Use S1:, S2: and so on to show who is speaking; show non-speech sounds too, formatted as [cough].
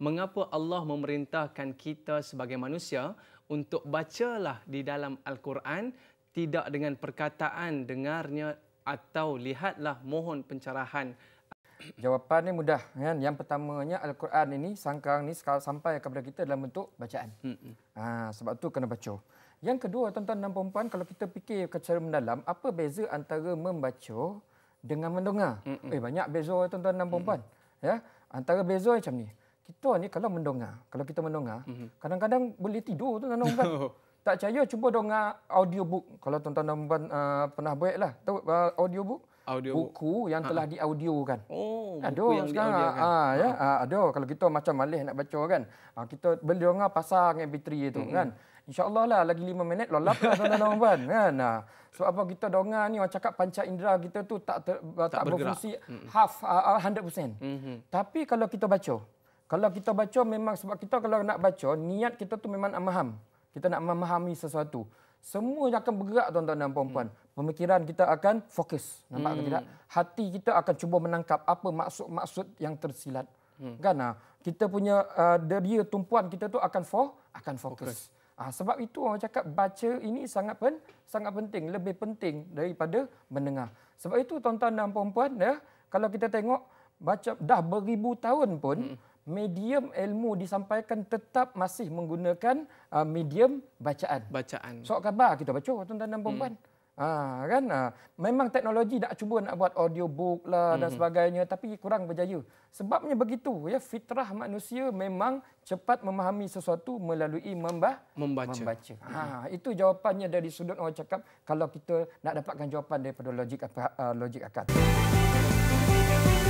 S1: mengapa Allah memerintahkan kita sebagai manusia untuk bacalah di dalam Al-Quran tidak dengan perkataan dengarnya atau lihatlah mohon pencerahan. Jawapan ini mudah. Kan? Yang pertamanya Al-Quran ini sangkang ini sampai kepada kita dalam bentuk bacaan. Ha, sebab tu kena baca. Yang kedua, tuan-tuan dan perempuan, kalau kita fikir secara mendalam, apa beza antara membaca dengan mendengar? Mm-mm. Eh, banyak beza tuan-tuan dan perempuan. Mm-mm. Ya? Antara beza macam ni kita ni kalau mendengar, kalau kita mendengar, mm-hmm. kadang-kadang boleh tidur tu tuan puan. [laughs] tak percaya cuba dengar audiobook. Kalau tuan-tuan dan puan uh, pernah buat lah, tahu uh, audiobook? Audio buku yang ha. telah ha. diaudiokan. Oh, ada sekarang. Ah ha, ya, ha. Ha, ah, ada kalau kita macam malih nak baca kan. Ha, kita beli dengar pasang MP3 itu mm-hmm. kan. InsyaAllah lah lagi lima minit lolap lah tuan-tuan puan kan. Ha. Sebab apa kita dengar ni orang cakap panca indera kita tu tak ter, tak, tak berfungsi half uh, 100%. Mm-hmm. Tapi kalau kita baca, kalau kita baca memang sebab kita kalau nak baca niat kita tu memang amaham. Kita nak memahami sesuatu. Semua yang akan bergerak tuan-tuan dan puan-puan. Hmm. Pemikiran kita akan fokus. Nampak hmm. tidak? Hati kita akan cuba menangkap apa maksud-maksud yang tersilat. Hmm. Kan? Ah, kita punya uh, ah, deria tumpuan kita tu akan fo akan fokus. Ah ha, sebab itu orang cakap baca ini sangat pen sangat penting, lebih penting daripada mendengar. Sebab itu tuan-tuan dan puan-puan ya, kalau kita tengok baca dah beribu tahun pun hmm medium ilmu disampaikan tetap masih menggunakan uh, medium bacaan. Bacaan. Sok khabar kita baca tuan-tuan dan puan-puan. Hmm. Ha, kan ha. memang teknologi nak cuba nak buat audiobook lah hmm. dan sebagainya tapi kurang berjaya. Sebabnya begitu ya fitrah manusia memang cepat memahami sesuatu melalui membah, membaca. membaca. Ah, hmm. Ha, itu jawapannya dari sudut orang cakap kalau kita nak dapatkan jawapan daripada logik apa uh, logik akal. Hmm.